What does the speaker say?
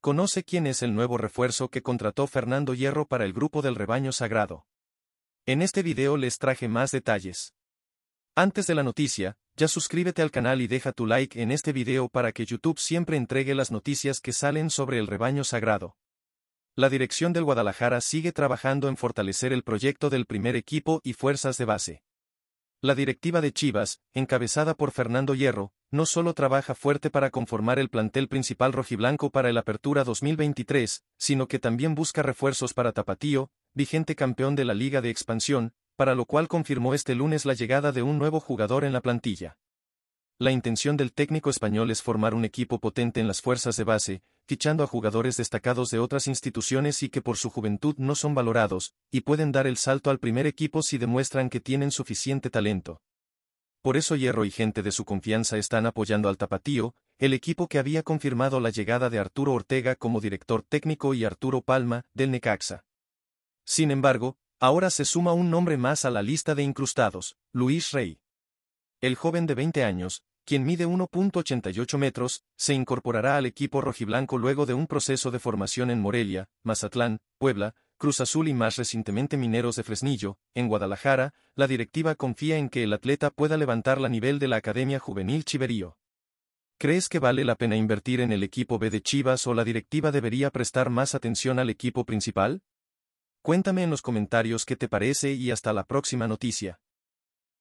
Conoce quién es el nuevo refuerzo que contrató Fernando Hierro para el grupo del rebaño sagrado. En este video les traje más detalles. Antes de la noticia, ya suscríbete al canal y deja tu like en este video para que YouTube siempre entregue las noticias que salen sobre el rebaño sagrado. La dirección del Guadalajara sigue trabajando en fortalecer el proyecto del primer equipo y fuerzas de base. La directiva de Chivas, encabezada por Fernando Hierro, no solo trabaja fuerte para conformar el plantel principal rojiblanco para el Apertura 2023, sino que también busca refuerzos para Tapatío, vigente campeón de la Liga de Expansión, para lo cual confirmó este lunes la llegada de un nuevo jugador en la plantilla. La intención del técnico español es formar un equipo potente en las fuerzas de base, fichando a jugadores destacados de otras instituciones y que por su juventud no son valorados, y pueden dar el salto al primer equipo si demuestran que tienen suficiente talento. Por eso Hierro y gente de su confianza están apoyando al Tapatío, el equipo que había confirmado la llegada de Arturo Ortega como director técnico y Arturo Palma, del Necaxa. Sin embargo, ahora se suma un nombre más a la lista de incrustados, Luis Rey. El joven de 20 años, quien mide 1.88 metros, se incorporará al equipo rojiblanco luego de un proceso de formación en Morelia, Mazatlán, Puebla, Cruz Azul y más recientemente Mineros de Fresnillo, en Guadalajara, la directiva confía en que el atleta pueda levantar la nivel de la Academia Juvenil Chiverío. ¿Crees que vale la pena invertir en el equipo B de Chivas o la directiva debería prestar más atención al equipo principal? Cuéntame en los comentarios qué te parece y hasta la próxima noticia.